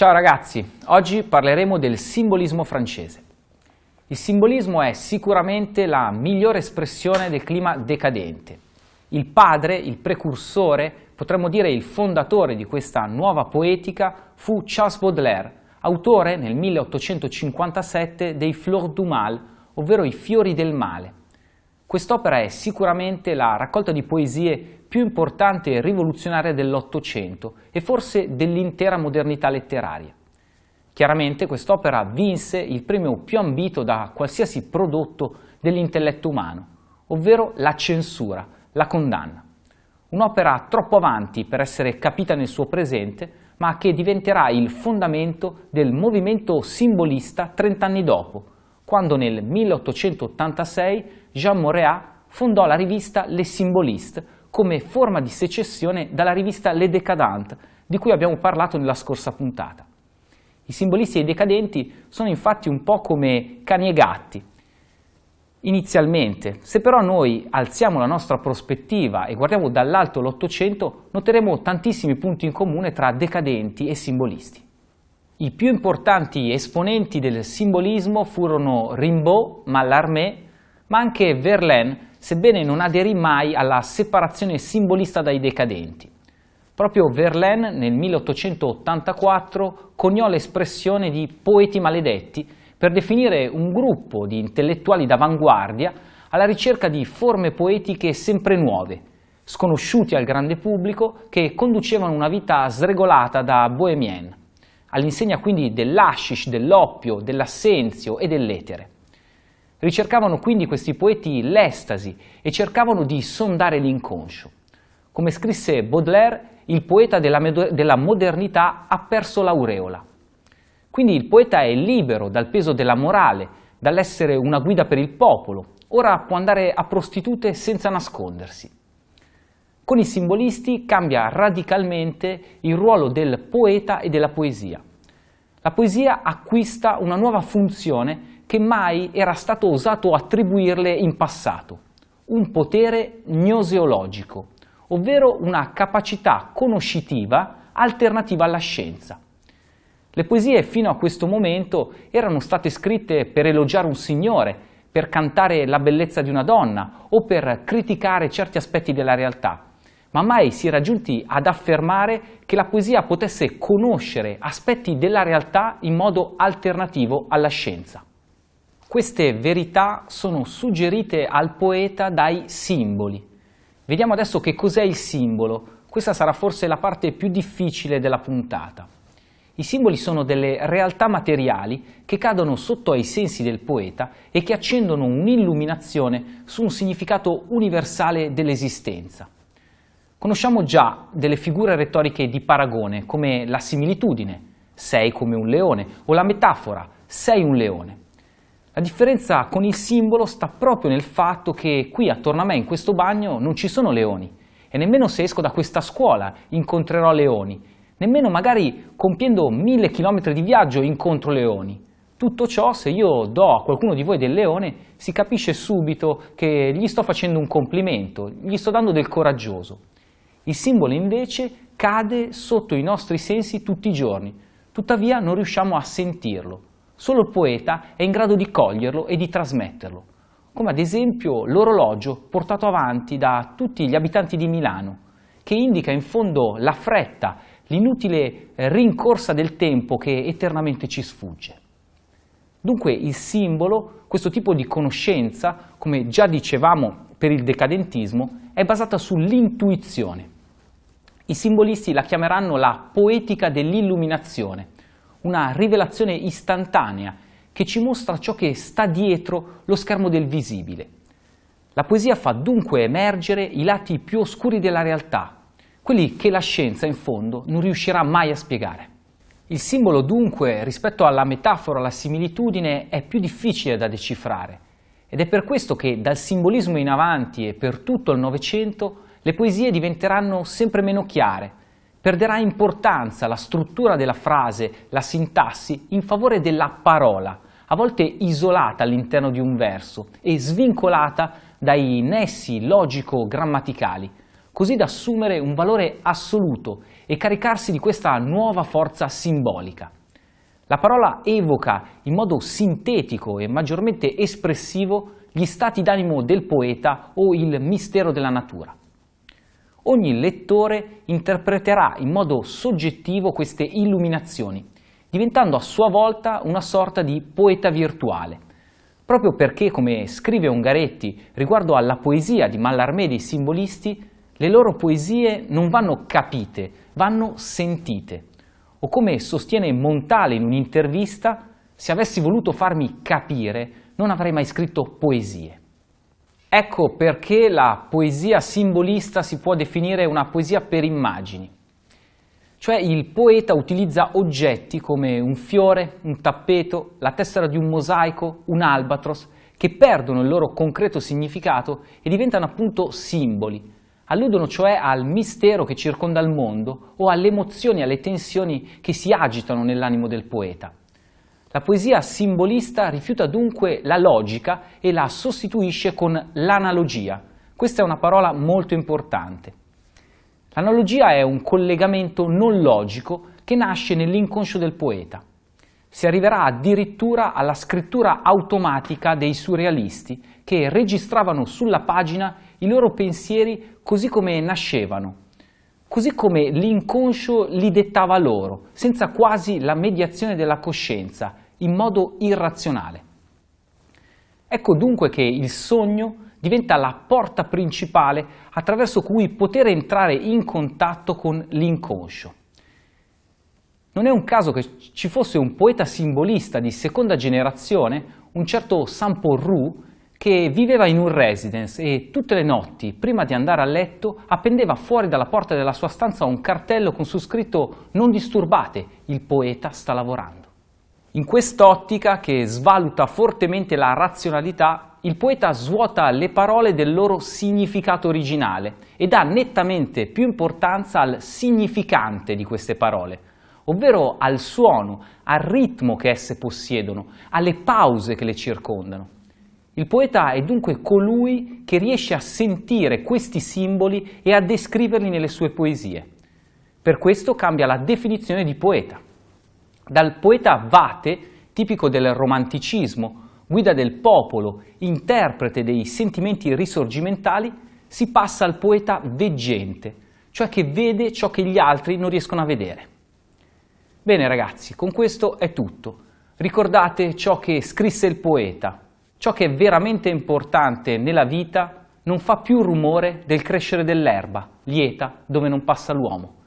Ciao ragazzi, oggi parleremo del simbolismo francese. Il simbolismo è sicuramente la migliore espressione del clima decadente. Il padre, il precursore, potremmo dire il fondatore di questa nuova poetica fu Charles Baudelaire, autore nel 1857 dei Fleurs du Mal, ovvero i fiori del male, Quest'opera è sicuramente la raccolta di poesie più importante e rivoluzionaria dell'Ottocento e forse dell'intera modernità letteraria. Chiaramente quest'opera vinse il premio più ambito da qualsiasi prodotto dell'intelletto umano, ovvero la censura, la condanna. Un'opera troppo avanti per essere capita nel suo presente, ma che diventerà il fondamento del movimento simbolista trent'anni dopo, quando nel 1886 Jean Moréat fondò la rivista Les Symbolistes come forma di secessione dalla rivista Les Décadentes, di cui abbiamo parlato nella scorsa puntata. I simbolisti e i decadenti sono infatti un po' come cani e gatti, inizialmente. Se però noi alziamo la nostra prospettiva e guardiamo dall'alto l'Ottocento, noteremo tantissimi punti in comune tra decadenti e simbolisti. I più importanti esponenti del simbolismo furono Rimbaud, Mallarmé, ma anche Verlaine, sebbene non aderì mai alla separazione simbolista dai decadenti. Proprio Verlaine nel 1884 coniò l'espressione di poeti maledetti per definire un gruppo di intellettuali d'avanguardia alla ricerca di forme poetiche sempre nuove, sconosciuti al grande pubblico, che conducevano una vita sregolata da bohemien, all'insegna quindi dell'ashish, dell'oppio, dell'assenzio e dell'etere. Ricercavano quindi questi poeti l'estasi e cercavano di sondare l'inconscio. Come scrisse Baudelaire, il poeta della, della modernità ha perso l'aureola. Quindi il poeta è libero dal peso della morale, dall'essere una guida per il popolo, ora può andare a prostitute senza nascondersi. Con i simbolisti cambia radicalmente il ruolo del poeta e della poesia. La poesia acquista una nuova funzione che mai era stato osato attribuirle in passato, un potere gnoseologico, ovvero una capacità conoscitiva alternativa alla scienza. Le poesie fino a questo momento erano state scritte per elogiare un signore, per cantare la bellezza di una donna o per criticare certi aspetti della realtà, ma mai si era giunti ad affermare che la poesia potesse conoscere aspetti della realtà in modo alternativo alla scienza. Queste verità sono suggerite al poeta dai simboli. Vediamo adesso che cos'è il simbolo. Questa sarà forse la parte più difficile della puntata. I simboli sono delle realtà materiali che cadono sotto ai sensi del poeta e che accendono un'illuminazione su un significato universale dell'esistenza. Conosciamo già delle figure retoriche di paragone come la similitudine, sei come un leone, o la metafora, sei un leone. La differenza con il simbolo sta proprio nel fatto che qui attorno a me in questo bagno non ci sono leoni e nemmeno se esco da questa scuola incontrerò leoni, nemmeno magari compiendo mille chilometri di viaggio incontro leoni. Tutto ciò, se io do a qualcuno di voi del leone, si capisce subito che gli sto facendo un complimento, gli sto dando del coraggioso. Il simbolo invece cade sotto i nostri sensi tutti i giorni, tuttavia non riusciamo a sentirlo. Solo il poeta è in grado di coglierlo e di trasmetterlo, come ad esempio l'orologio portato avanti da tutti gli abitanti di Milano, che indica in fondo la fretta, l'inutile eh, rincorsa del tempo che eternamente ci sfugge. Dunque il simbolo, questo tipo di conoscenza, come già dicevamo per il decadentismo, è basata sull'intuizione. I simbolisti la chiameranno la poetica dell'illuminazione, una rivelazione istantanea che ci mostra ciò che sta dietro lo schermo del visibile. La poesia fa dunque emergere i lati più oscuri della realtà, quelli che la scienza in fondo non riuscirà mai a spiegare. Il simbolo dunque rispetto alla metafora, alla similitudine è più difficile da decifrare ed è per questo che dal simbolismo in avanti e per tutto il Novecento le poesie diventeranno sempre meno chiare, perderà importanza la struttura della frase, la sintassi, in favore della parola, a volte isolata all'interno di un verso e svincolata dai nessi logico-grammaticali, così da assumere un valore assoluto e caricarsi di questa nuova forza simbolica. La parola evoca in modo sintetico e maggiormente espressivo gli stati d'animo del poeta o il mistero della natura. Ogni lettore interpreterà in modo soggettivo queste illuminazioni, diventando a sua volta una sorta di poeta virtuale. Proprio perché, come scrive Ungaretti riguardo alla poesia di Mallarmé dei simbolisti, le loro poesie non vanno capite, vanno sentite. O come sostiene Montale in un'intervista, se avessi voluto farmi capire, non avrei mai scritto poesie. Ecco perché la poesia simbolista si può definire una poesia per immagini. Cioè il poeta utilizza oggetti come un fiore, un tappeto, la tessera di un mosaico, un albatros, che perdono il loro concreto significato e diventano appunto simboli. Alludono cioè al mistero che circonda il mondo o alle emozioni, alle tensioni che si agitano nell'animo del poeta. La poesia simbolista rifiuta dunque la logica e la sostituisce con l'analogia. Questa è una parola molto importante. L'analogia è un collegamento non logico che nasce nell'inconscio del poeta. Si arriverà addirittura alla scrittura automatica dei surrealisti, che registravano sulla pagina i loro pensieri così come nascevano, così come l'inconscio li dettava loro, senza quasi la mediazione della coscienza, in modo irrazionale. Ecco dunque che il sogno diventa la porta principale attraverso cui poter entrare in contatto con l'inconscio. Non è un caso che ci fosse un poeta simbolista di seconda generazione, un certo Sampo Roux, che viveva in un residence e tutte le notti, prima di andare a letto, appendeva fuori dalla porta della sua stanza un cartello con su scritto Non disturbate, il poeta sta lavorando. In quest'ottica, che svaluta fortemente la razionalità, il poeta svuota le parole del loro significato originale e dà nettamente più importanza al significante di queste parole, ovvero al suono, al ritmo che esse possiedono, alle pause che le circondano. Il poeta è dunque colui che riesce a sentire questi simboli e a descriverli nelle sue poesie. Per questo cambia la definizione di poeta. Dal poeta vate, tipico del romanticismo, guida del popolo, interprete dei sentimenti risorgimentali, si passa al poeta veggente, cioè che vede ciò che gli altri non riescono a vedere. Bene ragazzi, con questo è tutto. Ricordate ciò che scrisse il poeta, Ciò che è veramente importante nella vita non fa più rumore del crescere dell'erba, lieta dove non passa l'uomo.